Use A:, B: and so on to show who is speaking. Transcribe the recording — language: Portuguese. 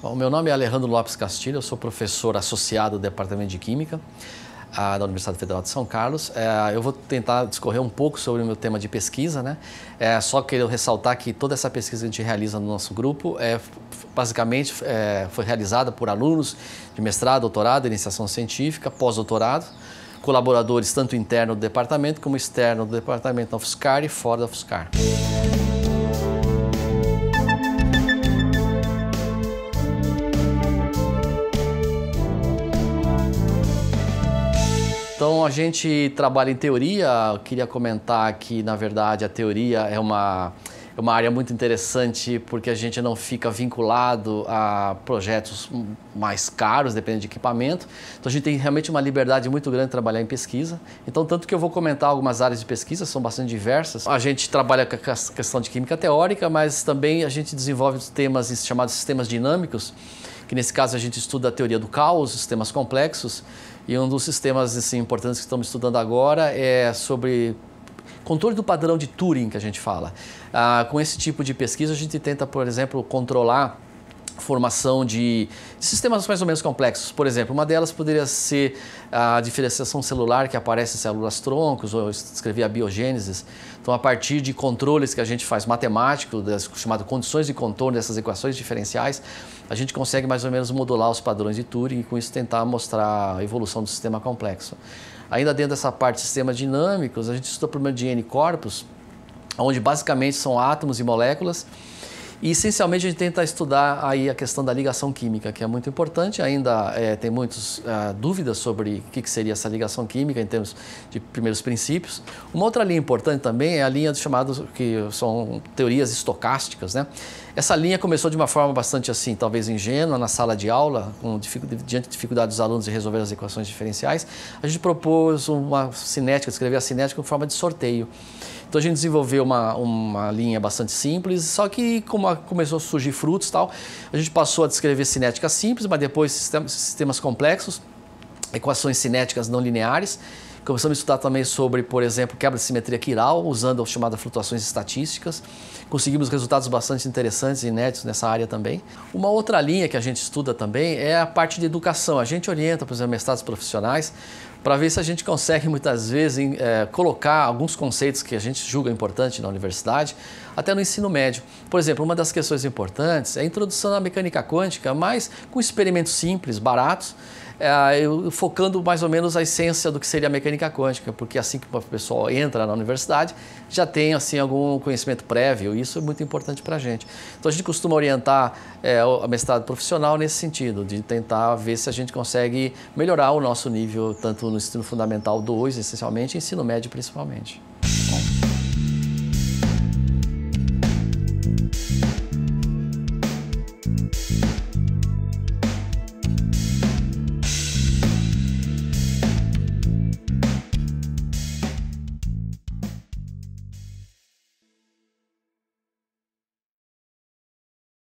A: Bom, meu nome é Alejandro Lopes Castilho, eu sou professor associado do Departamento de Química ah, da Universidade Federal de São Carlos. É, eu vou tentar discorrer um pouco sobre o meu tema de pesquisa, né? É, só querendo ressaltar que toda essa pesquisa que a gente realiza no nosso grupo é basicamente é, foi realizada por alunos de mestrado, doutorado, iniciação científica, pós-doutorado, colaboradores tanto interno do departamento como externo do departamento da UFSCar e fora da UFSCar. Então a gente trabalha em teoria, Eu queria comentar que na verdade a teoria é uma, é uma área muito interessante porque a gente não fica vinculado a projetos mais caros, dependendo de equipamento. Então a gente tem realmente uma liberdade muito grande de trabalhar em pesquisa. Então tanto que eu vou comentar algumas áreas de pesquisa, são bastante diversas. A gente trabalha com a questão de química teórica, mas também a gente desenvolve temas chamados sistemas dinâmicos, que nesse caso a gente estuda a teoria do caos, sistemas complexos, e um dos sistemas assim, importantes que estamos estudando agora é sobre controle do padrão de Turing, que a gente fala. Ah, com esse tipo de pesquisa, a gente tenta, por exemplo, controlar formação de sistemas mais ou menos complexos. Por exemplo, uma delas poderia ser a diferenciação celular que aparece em células troncos, ou eu escrevi a biogênese. Então, a partir de controles que a gente faz matemático, das chamadas condições de contorno dessas equações diferenciais, a gente consegue mais ou menos modular os padrões de Turing e com isso tentar mostrar a evolução do sistema complexo. Ainda dentro dessa parte de sistemas dinâmicos, a gente estuda o problema de N corpos, onde basicamente são átomos e moléculas e essencialmente a gente tenta estudar aí a questão da ligação química, que é muito importante. Ainda é, tem muitas é, dúvidas sobre o que, que, seria essa ligação química em termos de primeiros princípios. Uma outra linha importante também é a linha dos chamados que são teorias estocásticas, né? Essa linha começou de uma forma bastante assim, talvez ingênua, na sala de aula, com diante de dificuldades dos alunos em resolver as equações diferenciais. A gente propôs uma cinética, escrever a cinética em forma de sorteio. Então a gente desenvolveu uma, uma linha bastante simples, só que como começou a surgir frutos e tal, a gente passou a descrever cinética simples, mas depois sistemas, sistemas complexos, equações cinéticas não lineares. Começamos a estudar também sobre, por exemplo, quebra de simetria quiral, usando as chamadas flutuações estatísticas. Conseguimos resultados bastante interessantes e inéditos nessa área também. Uma outra linha que a gente estuda também é a parte de educação. A gente orienta, por exemplo, mestrados profissionais para ver se a gente consegue muitas vezes em, é, colocar alguns conceitos que a gente julga importante na universidade, até no ensino médio. Por exemplo, uma das questões importantes é a introdução da mecânica quântica, mas com experimentos simples, baratos, é, eu, focando mais ou menos a essência do que seria a mecânica quântica, porque é assim que o pessoal entra na universidade, já tem assim algum conhecimento prévio, e isso é muito importante para a gente. Então a gente costuma orientar é, mestrado profissional nesse sentido, de tentar ver se a gente consegue melhorar o nosso nível, tanto no ensino fundamental 2, essencialmente, e ensino médio principalmente.